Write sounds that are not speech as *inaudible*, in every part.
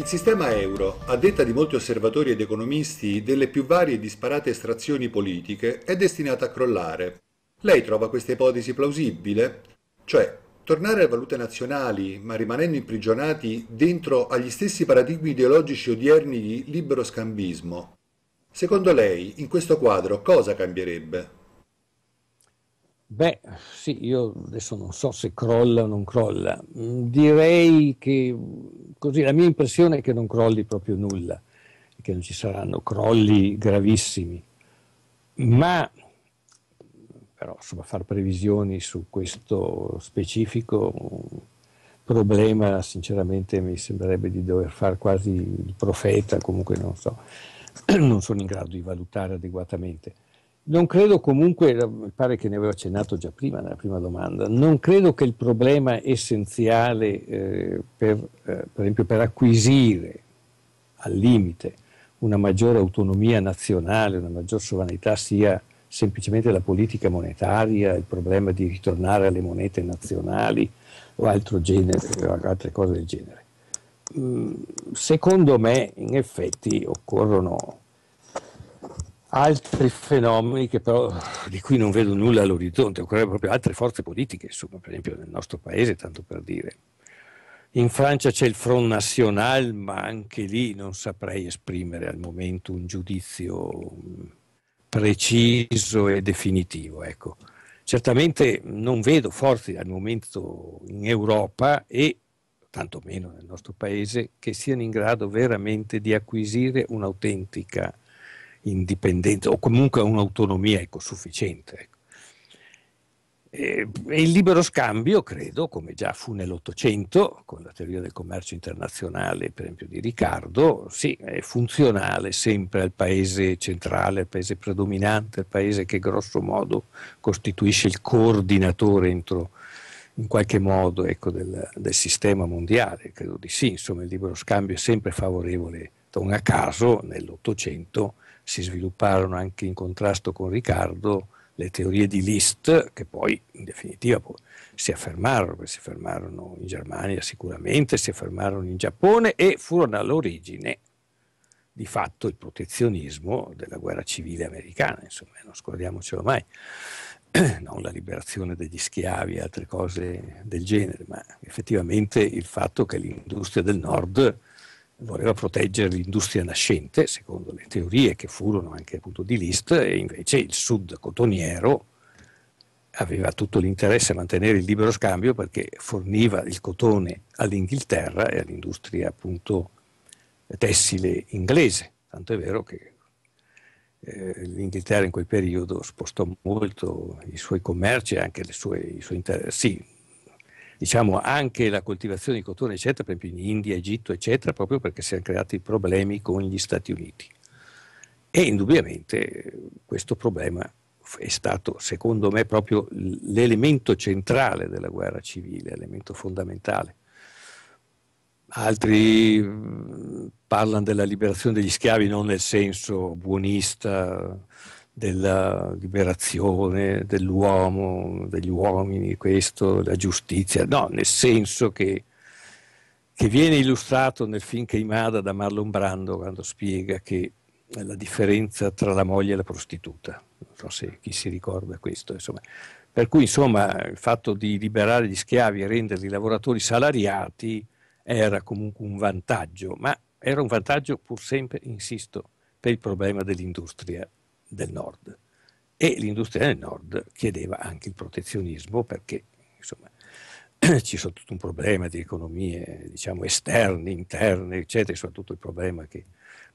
Il sistema euro, a detta di molti osservatori ed economisti, delle più varie e disparate estrazioni politiche, è destinato a crollare. Lei trova questa ipotesi plausibile? Cioè, tornare alle valute nazionali, ma rimanendo imprigionati dentro agli stessi paradigmi ideologici odierni di libero scambismo. Secondo lei, in questo quadro, cosa cambierebbe? Beh, sì, io adesso non so se crolla o non crolla. Mm, direi che così la mia impressione è che non crolli proprio nulla, che non ci saranno crolli gravissimi. Ma però insomma fare previsioni su questo specifico mm, problema sinceramente mi sembrerebbe di dover fare quasi il profeta, comunque non so, *clears throat* non sono in grado di valutare adeguatamente. Non credo comunque, mi eh, pare che ne avevo accennato già prima nella prima domanda, non credo che il problema essenziale eh, per, eh, per, esempio per acquisire al limite una maggiore autonomia nazionale, una maggior sovranità sia semplicemente la politica monetaria, il problema di ritornare alle monete nazionali o, altro genere, o altre cose del genere. Mm, secondo me in effetti occorrono altri fenomeni però, di cui non vedo nulla all'orizzonte, occorrerebbero proprio altre forze politiche, insomma, per esempio nel nostro paese, tanto per dire. In Francia c'è il Front National, ma anche lì non saprei esprimere al momento un giudizio mm, preciso e definitivo. Ecco. Certamente non vedo forze al momento in Europa e tantomeno nel nostro paese che siano in grado veramente di acquisire un'autentica indipendenza o comunque un'autonomia ecosufficiente. Ecco. E, e il libero scambio, credo, come già fu nell'Ottocento, con la teoria del commercio internazionale, per esempio di Riccardo, sì, è funzionale sempre al paese centrale, al paese predominante, al paese che grosso modo costituisce il coordinatore entro in qualche modo ecco, del, del, sistema mondiale, credo di sì, insomma il libero scambio è sempre favorevole Certo, non a caso nell'Ottocento si svilupparono anche in contrasto con Riccardo le teorie di Liszt, che poi in definitiva si affermarono, si affermarono in Germania sicuramente, si affermarono in Giappone e furono all'origine di fatto il protezionismo della guerra civile americana, insomma, non scordiamocelo mai, *clears throat* non la liberazione degli schiavi e altre cose del genere, ma effettivamente il fatto che l'industria del nord voleva proteggere l'industria nascente, secondo le teorie che furono anche appunto di List, e invece il sud cotoniero aveva tutto l'interesse a mantenere il libero scambio perché forniva il cotone all'Inghilterra e all'industria appunto tessile inglese, tanto è vero che eh, l'Inghilterra in quel periodo spostò molto i suoi commerci e anche sue, i suoi interessi, sì, diciamo, anche la coltivazione di cotone, eccetera, per esempio in India, Egitto, eccetera, proprio perché si sono creati problemi con gli Stati Uniti. E indubbiamente questo problema è stato, secondo me, proprio l'elemento centrale della guerra civile, l'elemento fondamentale. Altri mm, parlano della liberazione degli schiavi non nel senso buonista, della liberazione dell'uomo, degli uomini, questo, la giustizia, no, nel senso che, che viene illustrato nel film Keimada da Marlon Brando quando spiega che la differenza tra la moglie e la prostituta, non so se chi si ricorda questo, insomma. Per cui insomma il fatto di liberare gli schiavi e renderli lavoratori salariati era comunque un vantaggio, ma era un vantaggio pur sempre, insisto, per il problema dell'industria del nord e l'industria del nord chiedeva anche il protezionismo perché insomma, *clears throat* ci sono tutto un problema di economie diciamo, esterne, interne, eccetera, soprattutto il problema che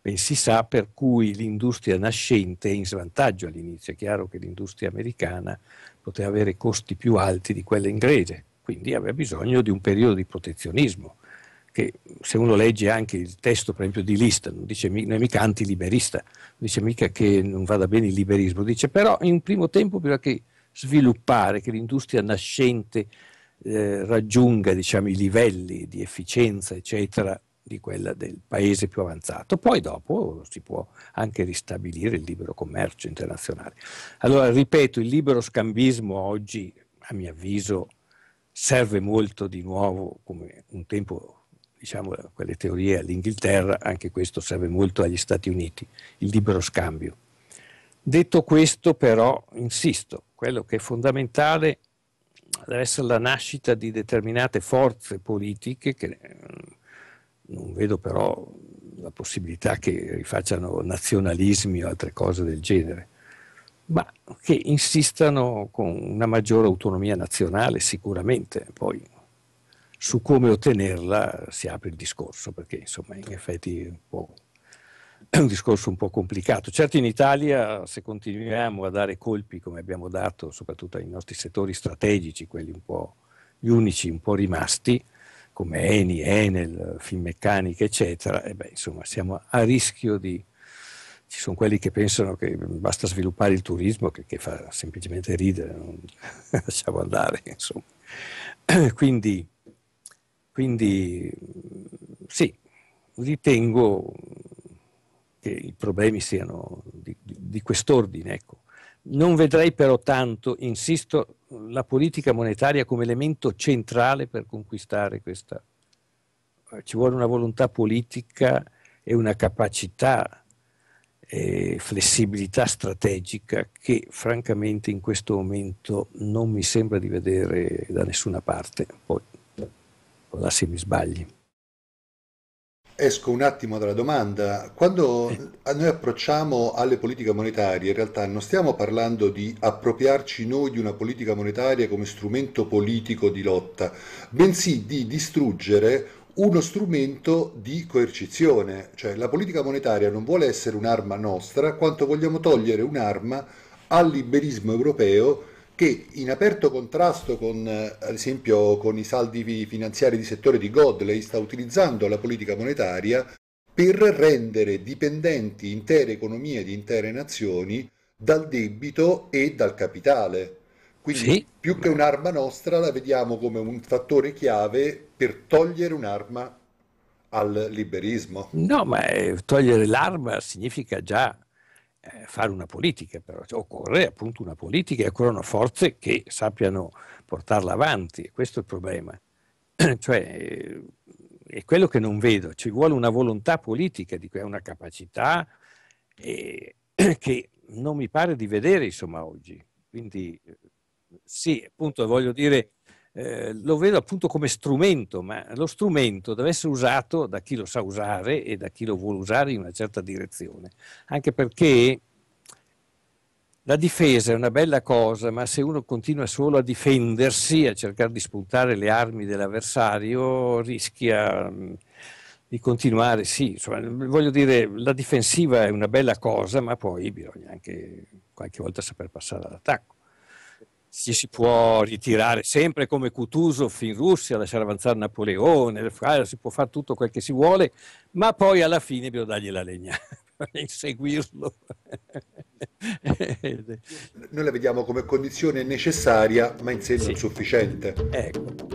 ben si sa, per cui l'industria nascente è in svantaggio all'inizio. È chiaro che l'industria americana poteva avere costi più alti di quella inglese, quindi aveva bisogno di un periodo di protezionismo che se uno legge anche il testo per esempio di Liszt, non dice non è mica antiliberista, non dice mica che non vada bene il liberismo, dice però in un primo tempo bisogna che sviluppare, che l'industria nascente eh, raggiunga diciamo, i livelli di efficienza, eccetera, di quella del paese più avanzato. Poi dopo si può anche ristabilire il libero commercio internazionale. Allora, ripeto, il libero scambismo oggi, a mio avviso, serve molto di nuovo, come un tempo diciamo, quelle teorie all'Inghilterra, anche questo serve molto agli Stati Uniti, il libero scambio. Detto questo però, insisto, quello che è fondamentale deve essere la nascita di determinate forze politiche che eh, non vedo però la possibilità che rifacciano nazionalismi o altre cose del genere, ma che insistano con una maggiore autonomia nazionale sicuramente, poi su come ottenerla si apre il discorso, perché insomma in effetti è un, è un discorso un po' complicato. Certo in Italia se continuiamo a dare colpi come abbiamo dato soprattutto ai nostri settori strategici, quelli un po' gli unici un po' rimasti, come Eni, Enel, Finmeccanica, eccetera, e beh, insomma, siamo a rischio di... Ci sono quelli che pensano che basta sviluppare il turismo, che, che fa semplicemente ridere, non *laughs* lasciamo andare, insomma. *clears throat* Quindi quindi sì, ritengo che i problemi siano di, di quest'ordine. Ecco. Non vedrei però tanto, insisto, la politica monetaria come elemento centrale per conquistare questa. Eh, ci vuole una volontà politica e una capacità e eh, flessibilità strategica che francamente in questo momento non mi sembra di vedere da nessuna parte. Poi può ecco, mi sbagli. Esco un attimo dalla domanda. Quando noi approcciamo alle politiche monetarie, in realtà non stiamo parlando di appropriarci noi di una politica monetaria come strumento politico di lotta, bensì di distruggere uno strumento di coercizione. Cioè la politica monetaria non vuole essere un'arma nostra, quanto vogliamo togliere un'arma al liberismo europeo che in aperto contrasto con, eh, ad esempio, con i saldi finanziari di settore di Godley sta utilizzando la politica monetaria per rendere dipendenti intere economie di intere nazioni dal debito e dal capitale. Quindi sì. più che un'arma nostra la vediamo come un fattore chiave per togliere un'arma al liberismo. No, ma eh, togliere l'arma significa già eh, fare una politica, però cioè, occorre appunto una politica e occorrono forze che sappiano portarla avanti, questo è il problema. *clears throat* cioè, eh, è quello che non vedo, ci vuole una volontà politica, di cui una capacità eh, *clears throat* che non mi pare di vedere insomma oggi. Quindi eh, sì, appunto voglio dire eh, lo vedo appunto come strumento, ma lo strumento deve essere usato da chi lo sa usare e da chi lo vuole usare in una certa direzione, anche perché la difesa è una bella cosa, ma se uno continua solo a difendersi, a cercare di spuntare le armi dell'avversario, rischia mm, di continuare, sì, insomma, voglio dire, la difensiva è una bella cosa, ma poi bisogna anche qualche volta saper passare all'attacco ci si può ritirare sempre come Kutuzov in Russia, lasciare avanzare Napoleone, si può fare tutto quel che si vuole, ma poi alla fine bisogna dargli la legna *laughs* e seguirlo. Noi la vediamo come condizione necessaria ma in senso non sì. sufficiente. Ecco.